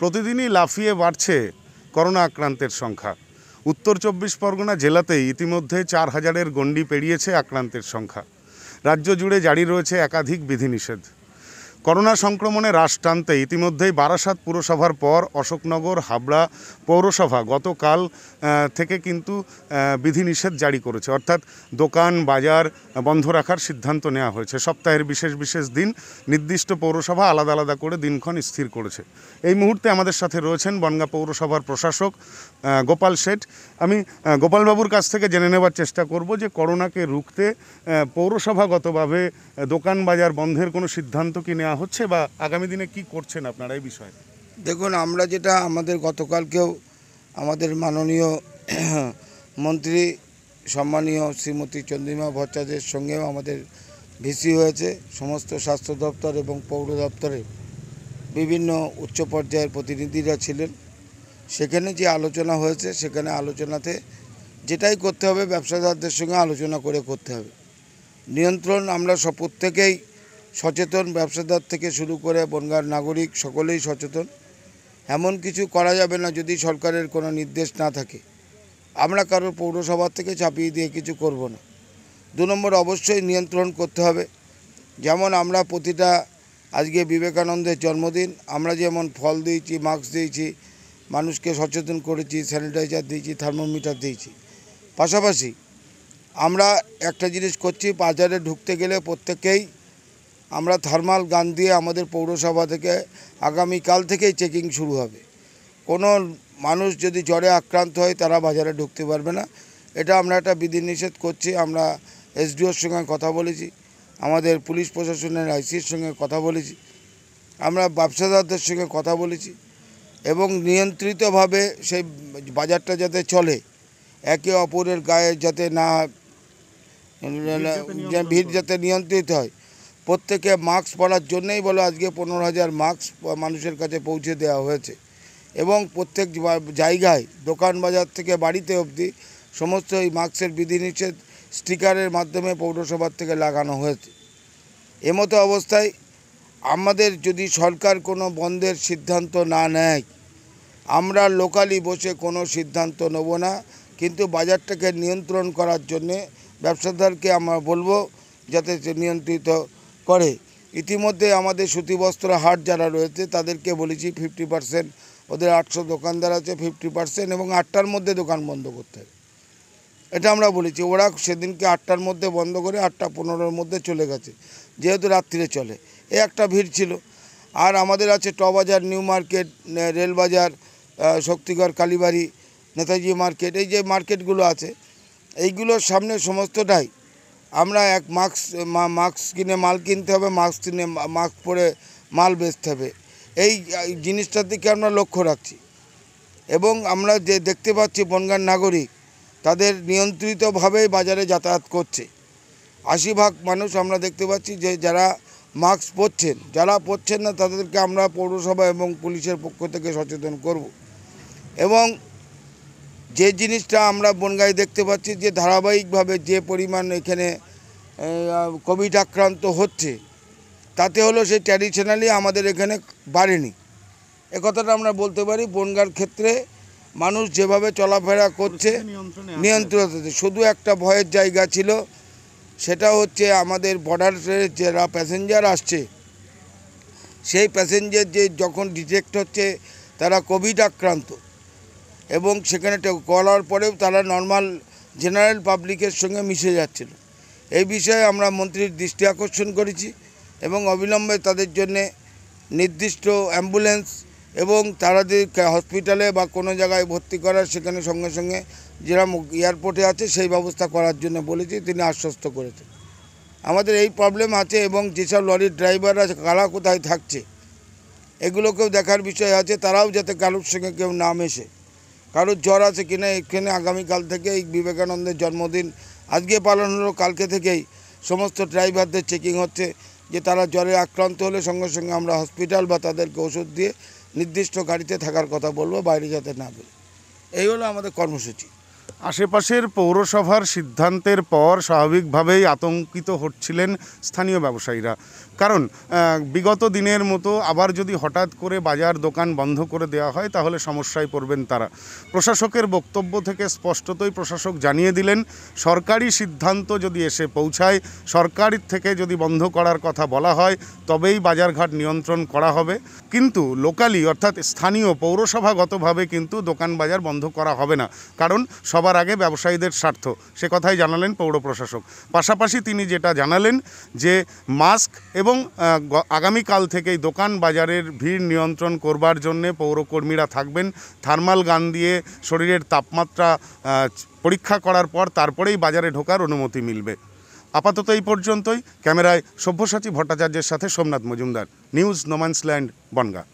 প্রতিদিনই লাফিয়ে বাড়ছে করোনা আক্রান্তের সংখ্যা উত্তর চব্বিশ পরগনা জেলাতেই ইতিমধ্যে চার হাজারের গণ্ডি পেরিয়েছে আক্রান্তের সংখ্যা রাজ্য জুড়ে জারি রয়েছে একাধিক বিধিনিষেধ করোনা সংক্রমণে হ্রাস টানতে ইতিমধ্যেই বারাসাত পুরসভার পর অশোকনগর হাবড়া পৌরসভা গতকাল থেকে কিন্তু বিধিনিষেধ জারি করেছে অর্থাৎ দোকান বাজার বন্ধ রাখার সিদ্ধান্ত নেওয়া হয়েছে সপ্তাহের বিশেষ বিশেষ দিন নির্দিষ্ট পৌরসভা আলাদা আলাদা করে দিনক্ষণ স্থির করেছে এই মুহূর্তে আমাদের সাথে রয়েছেন বনগা পৌরসভার প্রশাসক গোপাল শেঠ আমি গোপালবাবুর কাছ থেকে জেনে নেবার চেষ্টা করব যে করোনাকে রুখতে পৌরসভাগতভাবে দোকান বাজার বন্ধের কোনো সিদ্ধান্ত কি নেওয়া হচ্ছে বা আগামী দিনে কি করছেন আপনারা এই বিষয়ে দেখুন আমরা যেটা আমাদের গতকালকেও আমাদের মাননীয় মন্ত্রী সম্মানীয় শ্রীমতী চন্দ্রিমা ভট্টাচার্যের সঙ্গেও আমাদের ভিসি হয়েছে সমস্ত স্বাস্থ্য দপ্তর এবং পৌর দপ্তরে বিভিন্ন উচ্চ পর্যায়ের প্রতিনিধিরা ছিলেন সেখানে যে আলোচনা হয়েছে সেখানে আলোচনাতে যেটাই করতে হবে ব্যবসাদারদের সঙ্গে আলোচনা করে করতে হবে নিয়ন্ত্রণ আমরা সব প্রত্যেকেই সচেতন ব্যবসাদার থেকে শুরু করে বনগাঁর নাগরিক সকলেই সচেতন এমন কিছু করা যাবে না যদি সরকারের কোনো নির্দেশ না থাকে আমরা কারোর পৌরসভার থেকে চাপিয়ে দিয়ে কিছু করব না দু নম্বর অবশ্যই নিয়ন্ত্রণ করতে হবে যেমন আমরা প্রতিটা আজকে বিবেকানন্দের জন্মদিন আমরা যেমন ফল দিয়েছি মাস্ক দিয়েছি মানুষকে সচেতন করেছি স্যানিটাইজার দিয়েছি থার্মোমিটার দিয়েছি পাশাপাশি আমরা একটা জিনিস করছি বাজারে ঢুকতে গেলে প্রত্যেকেই আমরা থার্মাল গান দিয়ে আমাদের পৌরসভা থেকে আগামীকাল থেকেই চেকিং শুরু হবে কোনো মানুষ যদি জ্বরে আক্রান্ত হয় তারা বাজারে ঢুকতে পারবে না এটা আমরা একটা বিধিনিষেধ করছি আমরা এসডিওর সঙ্গে কথা বলেছি আমাদের পুলিশ প্রশাসনের আইসির সঙ্গে কথা বলেছি আমরা ব্যবসাদারদের সঙ্গে কথা বলেছি এবং নিয়ন্ত্রিতভাবে সেই বাজারটা যাতে চলে একে অপরের গায়ে যাতে না ভিড় যাতে নিয়ন্ত্রিত হয় প্রত্যেকে মাস্ক পরার জন্যেই বলো আজকে পনেরো হাজার মাস্ক মানুষের কাছে পৌঁছে দেওয়া হয়েছে এবং প্রত্যেক জায়গায় দোকান বাজার থেকে বাড়িতে অবধি সমস্ত এই মাস্কের বিধিনিষেধ স্টিকারের মাধ্যমে পৌরসভার থেকে লাগানো হয়েছে এমতো অবস্থায় আমাদের যদি সরকার কোনো বন্ধের সিদ্ধান্ত না নেয় আমরা লোকালি বসে কোনো সিদ্ধান্ত নেব না কিন্তু বাজারটাকে নিয়ন্ত্রণ করার জন্যে ব্যবসাদারকে আমরা বলবো যাতে নিয়ন্ত্রিত করে ইতিমধ্যে আমাদের সুতি বস্ত্র হাট যারা রয়েছে তাদেরকে বলেছি ফিফটি পার্সেন্ট ওদের আটশো দোকানদার আছে ফিফটি পার্সেন্ট এবং আটটার মধ্যে দোকান বন্ধ করতে হবে এটা আমরা বলেছি ওরা সেদিনকে আটটার মধ্যে বন্ধ করে আটটা পনেরোর মধ্যে চলে গেছে যেহেতু রাত্রিরে চলে এ একটা ভিড় ছিল আর আমাদের আছে টবাজার new market Railbazar Shaktigarh Kalibari Netaji market এই যে মার্কেটগুলো আছে এইগুলোর সামনে সমস্তটাই আমরা এক মাস্ক মাস্ক কিনে মাল কিনতে হবে মাস্ক কিনে মাস্ক পরে মাল বেচতে হবে এই জিনিসটার দিকে আমরা লক্ষ্য রাখছি এবং আমরা যে দেখতে পাচ্ছি বনগার নাগরিক তাদের নিয়ন্ত্রিতভাবেই বাজারে যাতায়াত করছে আশি ভাগ মানুষ আমরা দেখতে পাচ্ছি যে যারা মাস্ক পরছেন যারা পরছেন না তাদেরকে আমরা পৌরসভা এবং পুলিশের পক্ষ থেকে সচেতন করব এবং যে জিনিসটা আমরা বনগাঁয় দেখতে পাচ্ছি যে ধারাবাহিকভাবে যে পরিমাণ এখানে কোভিড আক্রান্ত হচ্ছে তাতে হলো সেই ট্র্যাডিশনালি আমাদের এখানে বাড়েনি একথাটা আমরা বলতে পারি বনগার ক্ষেত্রে মানুষ যেভাবে চলাফেরা করছে নিয়ন্ত্রণ হচ্ছে শুধু একটা ভয়ের জায়গা ছিল সেটা হচ্ছে আমাদের বর্ডারের যারা প্যাসেঞ্জার আসছে সেই প্যাসেঞ্জার যে যখন ডিটেক্ট হচ্ছে তারা কোভিড আক্রান্ত এবং সেখানে করার পরেও তারা নর্মাল জেনারেল পাবলিকের সঙ্গে মিশে যাচ্ছিল এই বিষয়ে আমরা মন্ত্রীর দৃষ্টি আকর্ষণ করেছি এবং অবিলম্বে তাদের জন্যে নির্দিষ্ট অ্যাম্বুলেন্স এবং যদি হসপিটালে বা কোনো জায়গায় ভর্তি করার সেখানে সঙ্গে সঙ্গে যেরকম এয়ারপোর্টে আছে সেই ব্যবস্থা করার জন্য বলেছি তিনি আশ্বস্ত করেছেন আমাদের এই প্রবলেম আছে এবং যেসব লরির ড্রাইভার আছে কারা কোথায় থাকছে এগুলোকেও দেখার বিষয় আছে তারাও যাতে কারোর সঙ্গে কেউ না মেশে কারোর জ্বর আছে কিনা এখানে আগামীকাল থেকে এই বিবেকানন্দের জন্মদিন আজকে পালন হলো কালকে থেকেই সমস্ত ড্রাইভারদের চেকিং হচ্ছে যে তারা জ্বরে আক্রান্ত হলে সঙ্গে সঙ্গে আমরা হসপিটাল বা তাদেরকে ওষুধ দিয়ে নির্দিষ্ট গাড়িতে থাকার কথা বলবো বাইরে যাতে না বলি এই হলো আমাদের কর্মসূচি আশেপাশের পৌরসভার সিদ্ধান্তের পর স্বাভাবিকভাবেই আতঙ্কিত হচ্ছিলেন স্থানীয় ব্যবসায়ীরা কারণ বিগত দিনের মতো আবার যদি হঠাৎ করে বাজার দোকান বন্ধ করে দেওয়া হয় তাহলে সমস্যায় পড়বেন তারা প্রশাসকের বক্তব্য থেকে স্পষ্টতই প্রশাসক জানিয়ে দিলেন সরকারি সিদ্ধান্ত যদি এসে পৌঁছায় সরকারের থেকে যদি বন্ধ করার কথা বলা হয় তবেই বাজারঘাট নিয়ন্ত্রণ করা হবে কিন্তু লোকালি অর্থাৎ স্থানীয় পৌরসভাগতভাবে কিন্তু দোকান বাজার বন্ধ করা হবে না কারণ সবার আগে ব্যবসায়ীদের স্বার্থ সে কথাই জানালেন পৌর প্রশাসক পাশাপাশি তিনি যেটা জানালেন যে মাস্ক এবং আগামীকাল থেকেই দোকান বাজারের ভিড় নিয়ন্ত্রণ করবার জন্যে পৌরকর্মীরা থাকবেন থার্মাল গান দিয়ে শরীরের তাপমাত্রা পরীক্ষা করার পর তারপরেই বাজারে ঢোকার অনুমতি মিলবে আপাতত এই পর্যন্তই ক্যামেরায় সভ্যসাচী ভট্টাচার্যের সাথে সোমনাথ মজুমদার নিউজ নোম্যান্সল্যান্ড বনগা